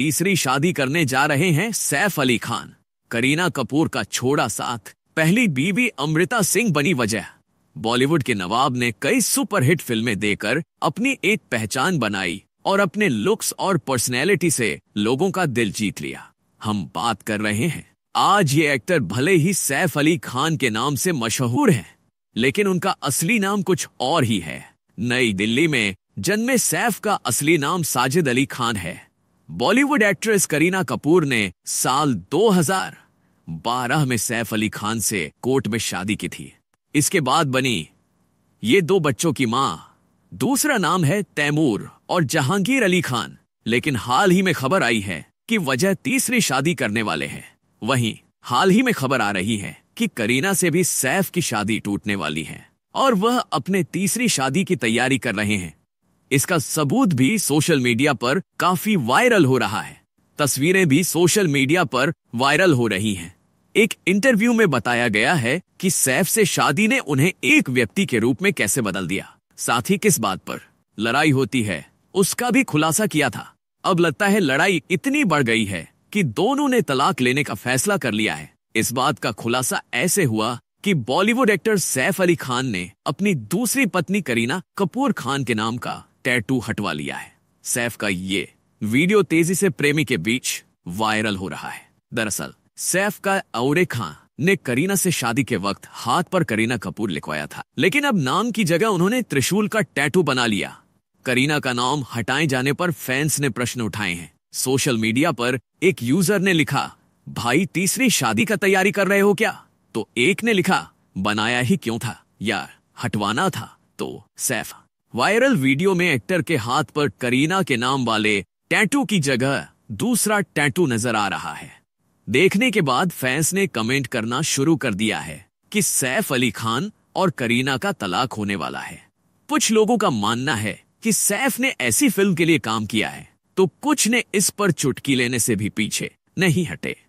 तीसरी शादी करने जा रहे हैं सैफ अली खान करीना कपूर का छोड़ा साथ पहली बीवी अमृता सिंह बनी वजह बॉलीवुड के नवाब ने कई सुपरहिट फिल्में देकर अपनी एक पहचान बनाई और अपने लुक्स और पर्सनैलिटी से लोगों का दिल जीत लिया हम बात कर रहे हैं आज ये एक्टर भले ही सैफ अली खान के नाम से मशहूर हैं, लेकिन उनका असली नाम कुछ और ही है नई दिल्ली में जन्मे सैफ का असली नाम साजिद अली खान है बॉलीवुड एक्ट्रेस करीना कपूर ने साल 2012 में सैफ अली खान से कोर्ट में शादी की थी इसके बाद बनी ये दो बच्चों की माँ दूसरा नाम है तैमूर और जहांगीर अली खान लेकिन हाल ही में खबर आई है कि वजह तीसरी शादी करने वाले हैं वहीं हाल ही में खबर आ रही है कि करीना से भी सैफ की शादी टूटने वाली है और वह अपने तीसरी शादी की तैयारी कर रहे हैं इसका सबूत भी सोशल मीडिया पर काफी वायरल हो रहा है तस्वीरें भी सोशल मीडिया पर वायरल हो रही हैं। एक इंटरव्यू में बताया गया है कि सैफ से शादी ने उन्हें एक व्यक्ति के रूप में कैसे बदल दिया साथ ही किस बात पर लड़ाई होती है उसका भी खुलासा किया था अब लगता है लड़ाई इतनी बढ़ गई है कि दोनों ने तलाक लेने का फैसला कर लिया है इस बात का खुलासा ऐसे हुआ कि बॉलीवुड एक्टर सैफ अली खान ने अपनी दूसरी पत्नी करीना कपूर खान के नाम का टैटू हटवा लिया है सैफ का ये वीडियो तेजी से प्रेमी के बीच वायरल हो रहा है दरअसल सैफ का औरे खां ने करीना से शादी के वक्त हाथ पर करीना कपूर लिखवाया था लेकिन अब नाम की जगह उन्होंने त्रिशूल का टैटू बना लिया करीना का नाम हटाए जाने पर फैंस ने प्रश्न उठाए हैं सोशल मीडिया पर एक यूजर ने लिखा भाई तीसरी शादी का तैयारी कर रहे हो क्या तो एक ने लिखा बनाया ही क्यों था या हटवाना था तो सैफ वायरल वीडियो में एक्टर के हाथ पर करीना के नाम वाले टैटू की जगह दूसरा टैटू नजर आ रहा है देखने के बाद फैंस ने कमेंट करना शुरू कर दिया है कि सैफ अली खान और करीना का तलाक होने वाला है कुछ लोगों का मानना है कि सैफ ने ऐसी फिल्म के लिए काम किया है तो कुछ ने इस पर चुटकी लेने से भी पीछे नहीं हटे